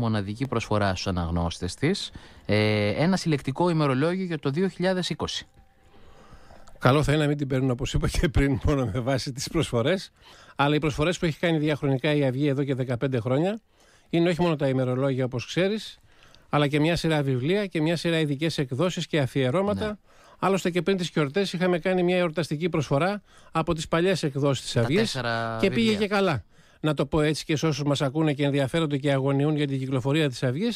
μοναδική προσφορά στους αναγνώστες της ε, ένα συλλεκτικό ημερολόγιο για το 2020. Καλό θα είναι να μην την παίρνουν όπως είπα και πριν μόνο με βάση τις προσφορές αλλά οι προσφορές που έχει κάνει διαχρονικά η Αυγή εδώ και 15 χρόνια είναι όχι μόνο τα ημερολόγια όπως ξέρεις αλλά και μια σειρά βιβλία και μια σειρά ειδικές εκδόσεις και αφιερώματα ναι. Άλλωστε και πριν τις γιορτές είχαμε κάνει μια εορταστική προσφορά από τις παλιές εκδόσεις της Αυγή και πήγε και καλά να το πω έτσι και σε όσους μας ακούνε και ενδιαφέρονται και αγωνιούν για την κυκλοφορία της Αυγή,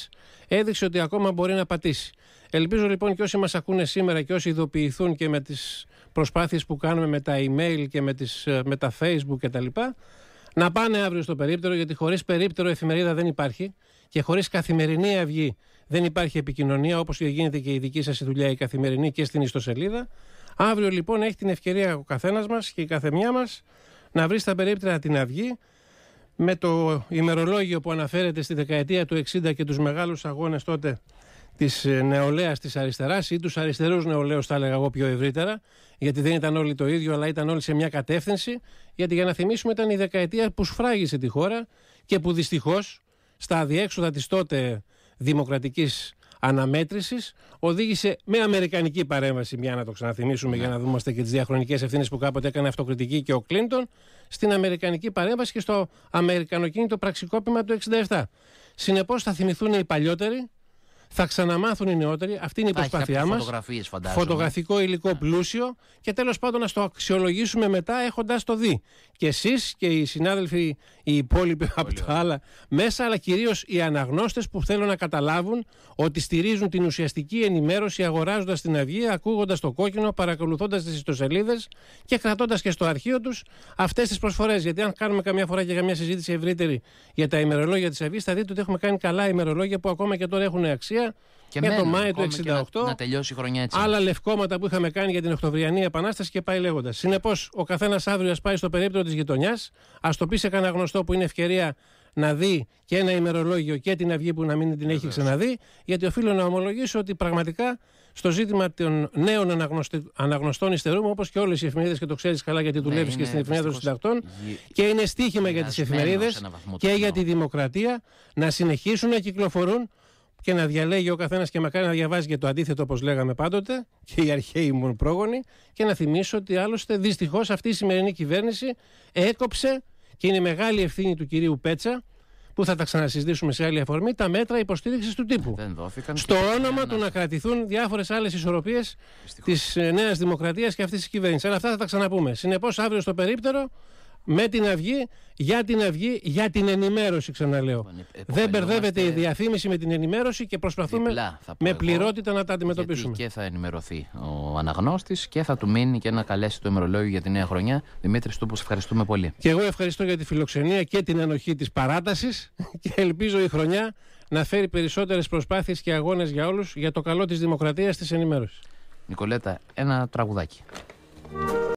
έδειξε ότι ακόμα μπορεί να πατήσει. Ελπίζω λοιπόν και όσοι μας ακούνε σήμερα και όσοι ειδοποιηθούν και με τις προσπάθειες που κάνουμε με τα email και με, τις, ε, με τα facebook κτλ. Να πάνε αύριο στο περίπτερο, γιατί χωρίς περίπτερο εφημερίδα δεν υπάρχει και χωρίς καθημερινή αυγή δεν υπάρχει επικοινωνία, όπως γίνεται και η δική σας δουλειά η καθημερινή και στην ιστοσελίδα. Αύριο λοιπόν έχει την ευκαιρία ο καθένας μας και η καθεμιά μας να βρει στα περίπτερα την αυγή με το ημερολόγιο που αναφέρεται στη δεκαετία του 60 και τους μεγάλους αγώνες τότε της ε, νεολαίας της αριστεράς ή τους αριστερούς νεολαίους θα έλεγα εγώ πιο ευρύτερα γιατί δεν ήταν όλοι το ίδιο αλλά ήταν όλοι σε μια κατεύθυνση γιατί για να θυμίσουμε ήταν η δεκαετία που σφράγισε τη χώρα και που δυστυχώς στα αδιέξοδα της τότε δημοκρατικής αναμέτρησης οδήγησε με αμερικανική παρέμβαση, μια να το ξαναθυμίσουμε για να δούμε και τις διαχρονικές ευθύνες που κάποτε έκανε αυτοκριτική και ο Κλίντον, στην αμερικανική παρέμβαση και στο αμερικανοκίνητο πραξικόπημα του 67. Συνεπώς θα θυμηθούν οι παλιότεροι θα ξαναμάθουν οι νεότεροι. Αυτή είναι η προσπάθειά μα. Φωτογραφικό υλικό ναι. πλούσιο. Και τέλος πάντων να το αξιολογήσουμε μετά έχοντας το δει. Και εσείς και οι συνάδελφοι, οι υπόλοιποι από τα άλλα μέσα, αλλά κυρίως οι αναγνώστες που θέλουν να καταλάβουν ότι στηρίζουν την ουσιαστική ενημέρωση αγοράζοντας την αυγή, ακούγοντας το κόκκινο, παρακολουθώντας τις ιστοσελίδες και κρατώντας και στο αρχείο τους αυτές τις προσφορές. Γιατί αν κάνουμε καμιά φορά και καμιά συζήτηση ευρύτερη για τα ημερολόγια της αυγής, θα δείτε ότι έχουμε κάνει καλά ημερολόγια που ακόμα και τώρα έχουν αξία και με το Μάιο του 1968 Να, τελειώσει η χρονιά έτσι. Άλλα λευκόματα που είχαμε κάνει για την Οκτωβριανή Επανάσταση και πάει λέγοντας. Συνεπώς, ο καθένας αύριο ας πάει στο περίπτωρο της γειτονιάς, ας το πει σε κανένα γνωστό που είναι ευκαιρία να δει και ένα ημερολόγιο και την αυγή που να μην την έχει ξαναδεί. Γιατί οφείλω να ομολογήσω ότι πραγματικά στο ζήτημα των νέων αναγνωστών υστερούμε, όπως και όλες οι εφημερίδες, και το ξέρεις καλά γιατί δουλεύει ναι, και στην εφημερίδα των συντακτών. Και είναι στίχημα για τις εφημερίδε και για τη δημοκρατία να συνεχίσουν να κυκλοφορούν και να διαλέγει ο καθένας και μακάρι να διαβάζει και το αντίθετο όπως λέγαμε πάντοτε και οι αρχαίοι μου πρόγονοι. Και να θυμίσω ότι άλλωστε δυστυχώς αυτή η σημερινή κυβέρνηση έκοψε και είναι μεγάλη ευθύνη του κυρίου Πέτσα που θα τα ξανασυζητήσουμε σε άλλη αφορμή, τα μέτρα υποστήριξης του τύπου. Στο όνομα του να κρατηθούν διάφορες άλλες ισορροπίες της ε, Νέας Δημοκρατίας και αυτής της κυβέρνησης. Αλλά αυτά θα τα ξαναπούμε. Συνεπώς, αύριο στο περίπτερο με την Αυγή, για την Αυγή, για την ενημέρωση, ξαναλέω. Δεν μπερδεύεται η διαφήμιση με την ενημέρωση και προσπαθούμε με πληρότητα να τα αντιμετωπίσουμε. και θα ενημερωθεί ο αναγνώστης και θα του μείνει και να καλέσει το ημερολόγιο για τη νέα χρονιά. Δημήτρης Τούπος, ευχαριστούμε πολύ. Και εγώ ευχαριστώ για τη φιλοξενία και την ανοχή της παράτασης και ελπίζω η χρονιά να φέρει περισσότερες προσπάθειες και αγώνες για όλους για το καλό της δημοκρατίας της ενημέρωσης. Νικολέτα, ένα τραγουδάκι.